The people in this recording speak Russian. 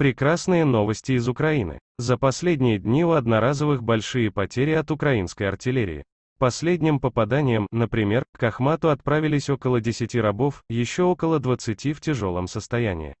Прекрасные новости из Украины. За последние дни у одноразовых большие потери от украинской артиллерии. Последним попаданием, например, к Ахмату отправились около 10 рабов, еще около 20 в тяжелом состоянии.